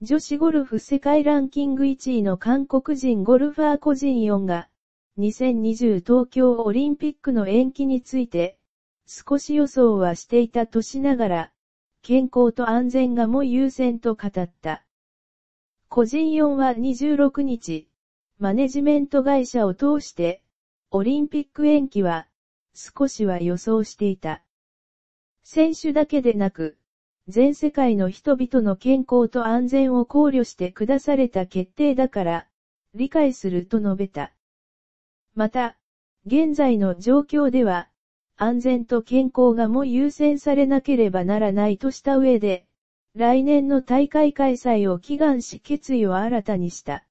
女子ゴルフ世界ランキング1位の韓国人ゴルファー個人4が、2020東京オリンピックの延期について、少し予想はしていたとしながら、健康と安全がも優先と語った。個人4は26日、マネジメント会社を通して、オリンピック延期は、少しは予想していた。選手だけでなく、全世界の人々の健康と安全を考慮して下された決定だから、理解すると述べた。また、現在の状況では、安全と健康がも優先されなければならないとした上で、来年の大会開催を祈願し決意を新たにした。